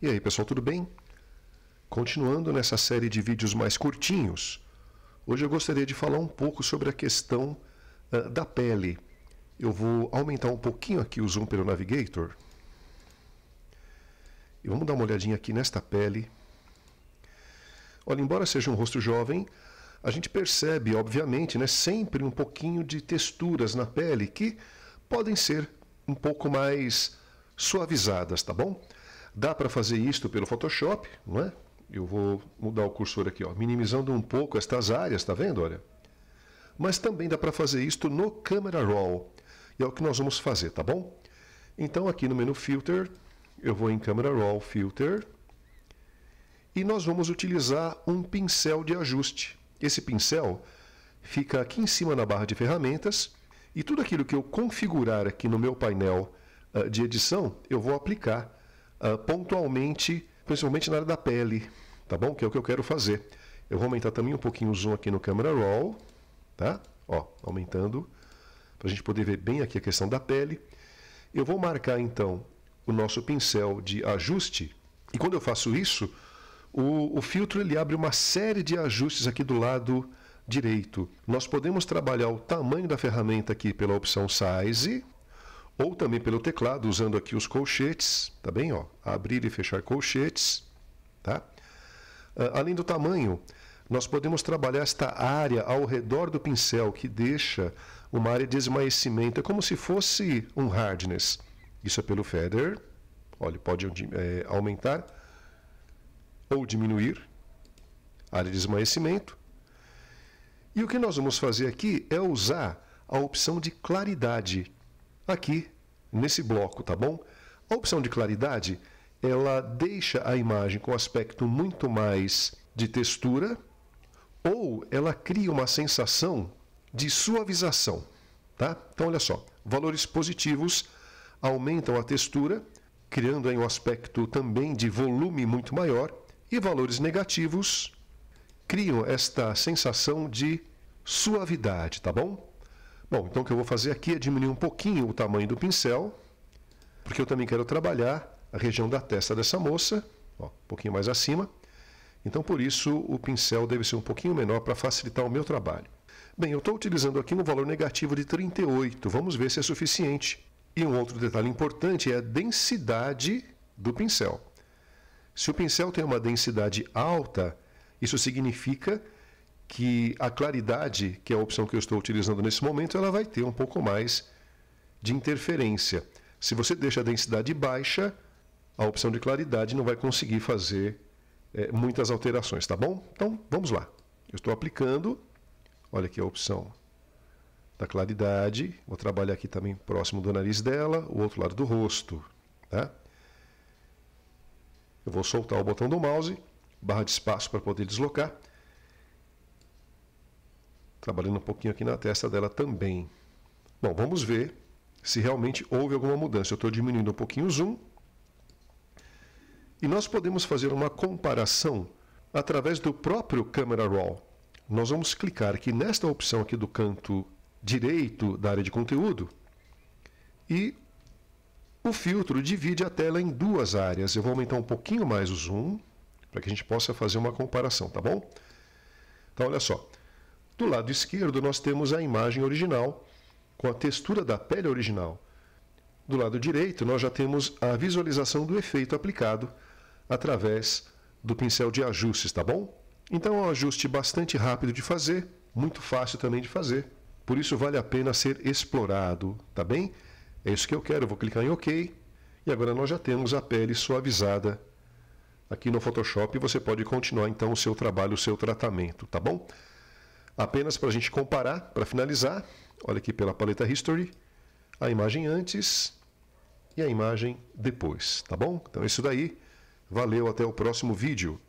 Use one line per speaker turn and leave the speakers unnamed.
E aí, pessoal, tudo bem? Continuando nessa série de vídeos mais curtinhos, hoje eu gostaria de falar um pouco sobre a questão uh, da pele. Eu vou aumentar um pouquinho aqui o zoom pelo Navigator. E vamos dar uma olhadinha aqui nesta pele. Olha, embora seja um rosto jovem, a gente percebe, obviamente, né, sempre um pouquinho de texturas na pele que podem ser um pouco mais suavizadas, tá bom? Dá para fazer isto pelo Photoshop, não é? Eu vou mudar o cursor aqui, ó, minimizando um pouco estas áreas, está vendo? Olha. Mas também dá para fazer isto no Camera Raw. E é o que nós vamos fazer, tá bom? Então aqui no menu Filter, eu vou em Camera Raw Filter e nós vamos utilizar um pincel de ajuste. Esse pincel fica aqui em cima na barra de ferramentas e tudo aquilo que eu configurar aqui no meu painel eh, de edição, eu vou aplicar uh, pontualmente, principalmente na área da pele, tá bom? Que é o que eu quero fazer. Eu vou aumentar também um pouquinho o zoom aqui no Camera Roll, tá? Ó, aumentando, para a gente poder ver bem aqui a questão da pele. Eu vou marcar então o nosso pincel de ajuste, e quando eu faço isso, o, o filtro ele abre uma série de ajustes aqui do lado direito. Nós podemos trabalhar o tamanho da ferramenta aqui pela opção Size, ou também pelo teclado, usando aqui os colchetes, tá bem? Ó, abrir e fechar colchetes, tá? Ah, além do tamanho, nós podemos trabalhar esta área ao redor do pincel, que deixa uma área de esmaecimento, é como se fosse um hardness. Isso é pelo feather, olha, pode é, aumentar ou diminuir a área de esmaecimento. E o que nós vamos fazer aqui é usar a opção de claridade, aqui nesse bloco, tá bom? A opção de claridade, ela deixa a imagem com aspecto muito mais de textura ou ela cria uma sensação de suavização, tá? Então olha só, valores positivos aumentam a textura, criando aí um aspecto também de volume muito maior, e valores negativos criam esta sensação de suavidade, tá bom? Bom, então o que eu vou fazer aqui é diminuir um pouquinho o tamanho do pincel, porque eu também quero trabalhar a região da testa dessa moça, ó, um pouquinho mais acima. Então, por isso, o pincel deve ser um pouquinho menor para facilitar o meu trabalho. Bem, eu estou utilizando aqui um valor negativo de 38, vamos ver se é suficiente. E um outro detalhe importante é a densidade do pincel. Se o pincel tem uma densidade alta, isso significa que a claridade, que é a opção que eu estou utilizando nesse momento, ela vai ter um pouco mais de interferência. Se você deixa a densidade baixa, a opção de claridade não vai conseguir fazer é, muitas alterações, tá bom? Então, vamos lá. Eu estou aplicando, olha aqui a opção da claridade, vou trabalhar aqui também próximo do nariz dela, o outro lado do rosto, tá? Eu vou soltar o botão do mouse, barra de espaço para poder deslocar trabalhando um pouquinho aqui na testa dela também. Bom, vamos ver se realmente houve alguma mudança. Eu estou diminuindo um pouquinho o zoom. E nós podemos fazer uma comparação através do próprio Camera Raw. Nós vamos clicar aqui nesta opção aqui do canto direito da área de conteúdo e o filtro divide a tela em duas áreas. Eu vou aumentar um pouquinho mais o zoom para que a gente possa fazer uma comparação, tá bom? Então, olha só. Do lado esquerdo, nós temos a imagem original, com a textura da pele original. Do lado direito, nós já temos a visualização do efeito aplicado através do pincel de ajustes, tá bom? Então é um ajuste bastante rápido de fazer, muito fácil também de fazer. Por isso vale a pena ser explorado, tá bem? É isso que eu quero, eu vou clicar em OK. E agora nós já temos a pele suavizada aqui no Photoshop você pode continuar então o seu trabalho, o seu tratamento, tá bom? Apenas para a gente comparar, para finalizar, olha aqui pela paleta History, a imagem antes e a imagem depois, tá bom? Então é isso daí. Valeu, até o próximo vídeo.